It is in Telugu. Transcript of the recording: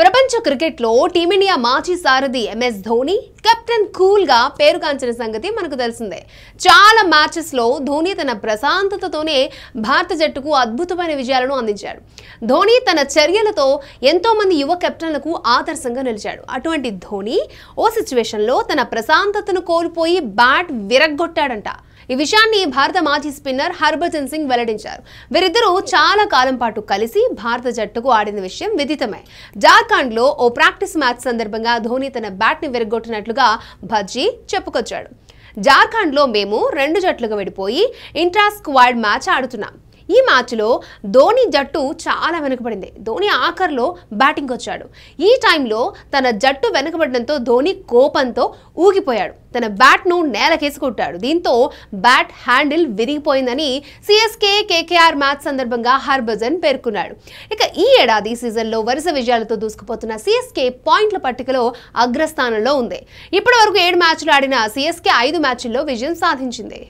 ప్రపంచ క్రికెట్లో టీమిండియా మాజీ సారథి ఎంఎస్ ధోని కెప్టెన్ కూల్గా పేరుగాంచిన సంగతి మనకు తెలిసిందే చాలా లో ధోని తన ప్రశాంతతతోనే భారత జట్టుకు అద్భుతమైన విజయాలను అందించాడు ధోని తన చర్యలతో ఎంతోమంది యువ కెప్టెన్లకు ఆదర్శంగా నిలిచాడు అటువంటి ధోని ఓ లో తన ప్రశాంతతను కోల్పోయి బ్యాట్ విరగ్గొట్టాడంట ఈ విషయాన్ని భారత మాజీ స్పిన్నర్ హర్భజన్ సింగ్ వెల్లడించారు వీరిద్దరూ చాలా కాలం పాటు కలిసి భారత జట్టుకు ఆడిన విషయం విదితమే జార్ఖండ్లో ఓ ప్రాక్టీస్ మ్యాచ్ సందర్భంగా ధోని తన బ్యాట్ని విరగొట్టినట్లుగా భజ్జీ చెప్పుకొచ్చాడు జార్ఖండ్లో మేము రెండు జట్లుగా విడిపోయి ఇంట్రా మ్యాచ్ ఆడుతున్నాం ఈ మ్యాచ్లో ధోని జట్టు చాలా వెనుకబడింది ధోని ఆఖర్లో బ్యాటింగ్ వచ్చాడు ఈ టైంలో తన జట్టు వెనుకబడడంతో ధోని కోపంతో ఊగిపోయాడు తన బ్యాట్ను నేలకేసి కొట్టాడు దీంతో బ్యాట్ హ్యాండిల్ విరిగిపోయిందని సిఎస్కే కేకేఆర్ మ్యాచ్ సందర్భంగా హర్భజన్ పేర్కొన్నాడు ఇక ఈ ఏడాది సీజన్లో వరుస విజయాలతో దూసుకుపోతున్న సిఎస్కే పాయింట్ల పట్టికలో అగ్రస్థానంలో ఉంది ఇప్పటి వరకు ఏడు మ్యాచ్లు ఆడిన సిఎస్కే ఐదు మ్యాచ్ల్లో విజయం సాధించింది